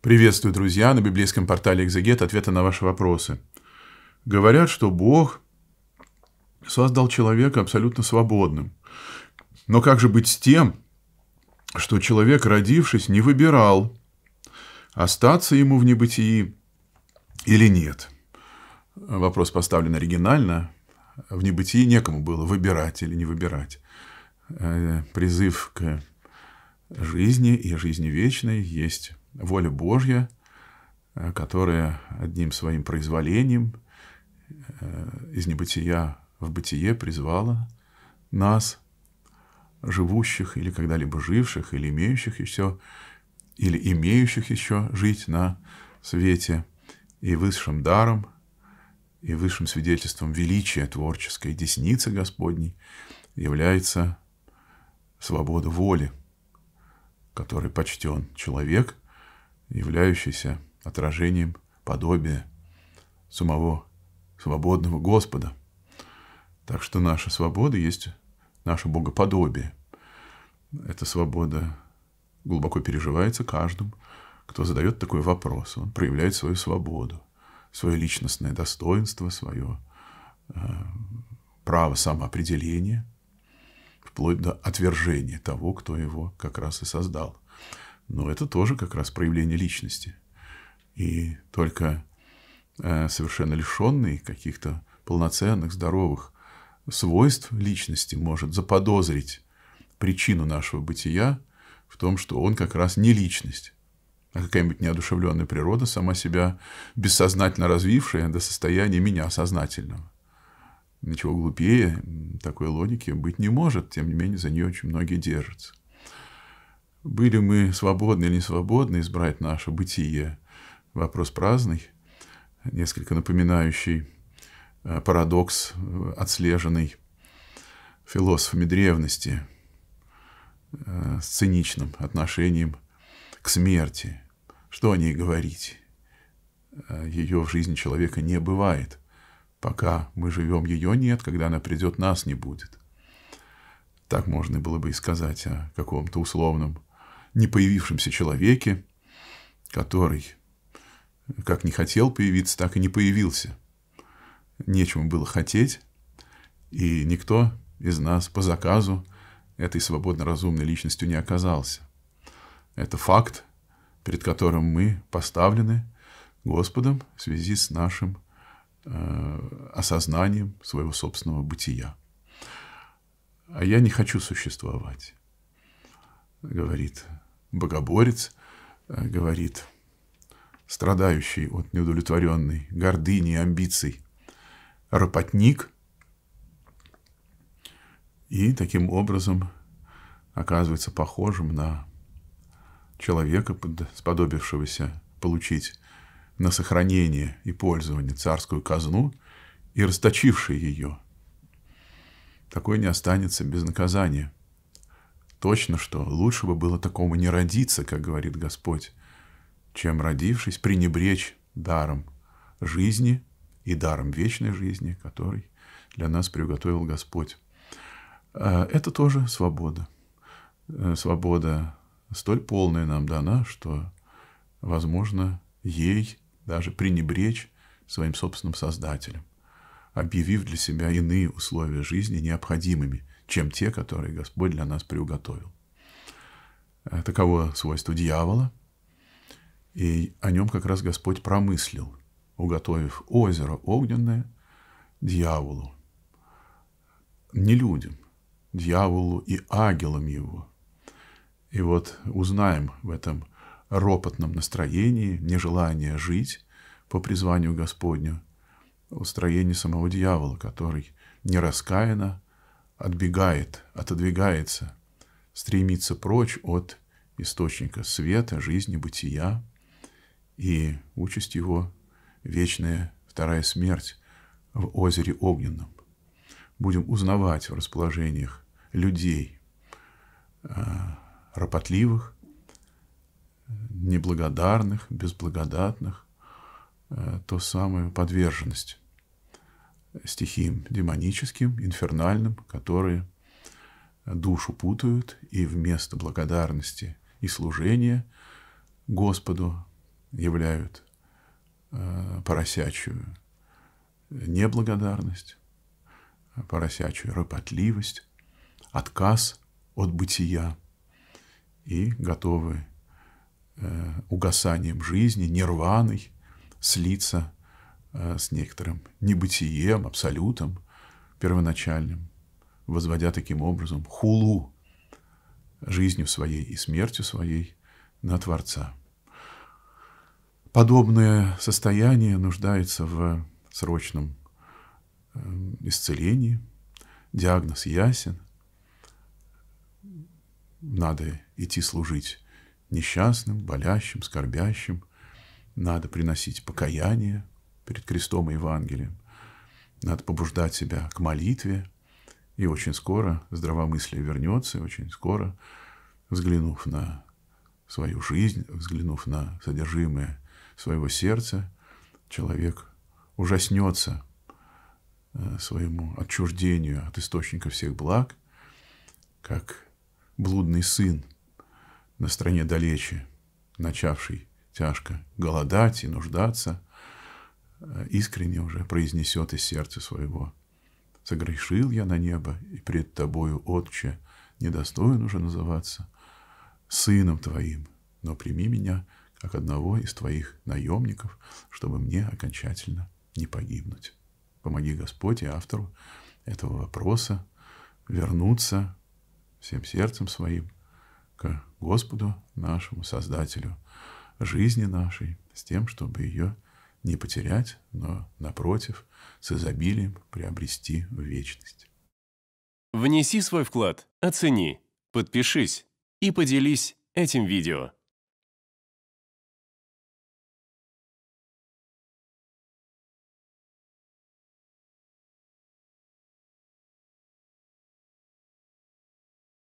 Приветствую, друзья, на библейском портале «Экзегет» ответы на ваши вопросы. Говорят, что Бог создал человека абсолютно свободным. Но как же быть с тем, что человек, родившись, не выбирал, остаться ему в небытии или нет? Вопрос поставлен оригинально. В небытии некому было выбирать или не выбирать. Э, призыв к жизни и жизни вечной есть воля Божья, э, которая одним своим произволением э, из небытия в бытие призвала нас, живущих или когда-либо живших, или имеющих еще, или имеющих еще жить на свете и высшим даром, и высшим свидетельством величия творческой десницы Господней является свобода воли, которой почтен человек, являющийся отражением подобия самого свободного Господа. Так что наша свобода есть наше богоподобие. Эта свобода глубоко переживается каждым, кто задает такой вопрос. Он проявляет свою свободу, свое личностное достоинство, свое э, право самоопределения, вплоть до отвержения того, кто его как раз и создал. Но это тоже как раз проявление личности. И только э, совершенно лишенный каких-то полноценных, здоровых свойств личности может заподозрить причину нашего бытия в том, что он как раз не личность, а какая-нибудь неодушевленная природа, сама себя бессознательно развившая до состояния меня сознательного. Ничего глупее такой логики быть не может, тем не менее за нее очень многие держатся были мы свободны или не свободны избрать наше бытие, вопрос праздный, несколько напоминающий э, парадокс, э, отслеженный философами древности э, с циничным отношением к смерти. Что о ней говорить? Ее в жизни человека не бывает. Пока мы живем, ее нет, когда она придет, нас не будет. Так можно было бы и сказать о каком-то условном не появившемся человеке, который как не хотел появиться, так и не появился. Нечему было хотеть, и никто из нас по заказу этой свободно разумной личностью не оказался. Это факт, перед которым мы поставлены Господом в связи с нашим э, осознанием своего собственного бытия. А я не хочу существовать, говорит богоборец э, говорит, страдающий от неудовлетворенной гордыни и амбиций, ропотник, и таким образом оказывается похожим на человека, сподобившегося получить на сохранение и пользование царскую казну и расточивший ее. Такой не останется без наказания – Точно что, лучше бы было такому не родиться, как говорит Господь, чем, родившись, пренебречь даром жизни и даром вечной жизни, который для нас приготовил Господь. А, это тоже свобода. Э, свобода столь полная нам дана, что возможно ей даже пренебречь своим собственным создателем, объявив для себя иные условия жизни необходимыми – чем те, которые Господь для нас приуготовил. Э, таково свойство дьявола, и о нем как раз Господь промыслил, уготовив озеро огненное дьяволу, не людям, дьяволу и ангелам его. И вот узнаем в этом ропотном настроении, нежелание жить по призванию Господню, устроение самого дьявола, который не нераскаянно отбегает, отодвигается, стремится прочь от источника света, жизни, бытия, и участь его – вечная вторая смерть в озере Огненном. Будем узнавать в расположениях людей, э, ропотливых, неблагодарных, безблагодатных, э, то самую подверженность стихиям демоническим, инфернальным, которые душу путают, и вместо благодарности и служения Господу являют э, поросячью неблагодарность, поросячью ропотливость, отказ от бытия и готовы э, угасанием жизни, нирваной слиться Э, с некоторым небытием, абсолютом первоначальным, возводя таким образом хулу жизнью своей и смертью своей на Творца. Подобное состояние нуждается в срочном эм, исцелении. Диагноз ясен. Надо идти служить несчастным, болящим, скорбящим. Надо приносить покаяние – перед крестом и Евангелием. Надо побуждать себя к молитве, и очень скоро здравомыслие вернется, и очень скоро, взглянув на свою жизнь, взглянув на содержимое своего сердца, человек ужаснется э, своему отчуждению от источника всех благ, как блудный сын на стране далече, начавший тяжко голодать и нуждаться, искренне уже произнесет из сердца своего. Согрешил я на небо, и пред тобою, Отче, недостоин уже называться сыном твоим, но прими меня как одного из твоих наемников, чтобы мне окончательно не погибнуть. Помоги Господь и автору этого вопроса вернуться всем сердцем своим к Господу нашему Создателю жизни нашей, с тем, чтобы ее не потерять, но, напротив, с изобилием приобрести в вечность. Внеси свой вклад, оцени, подпишись и поделись этим видео.